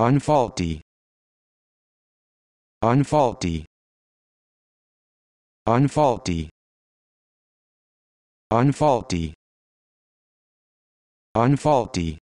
unfaulty unfaulty unfaulty unfaulty unfaulty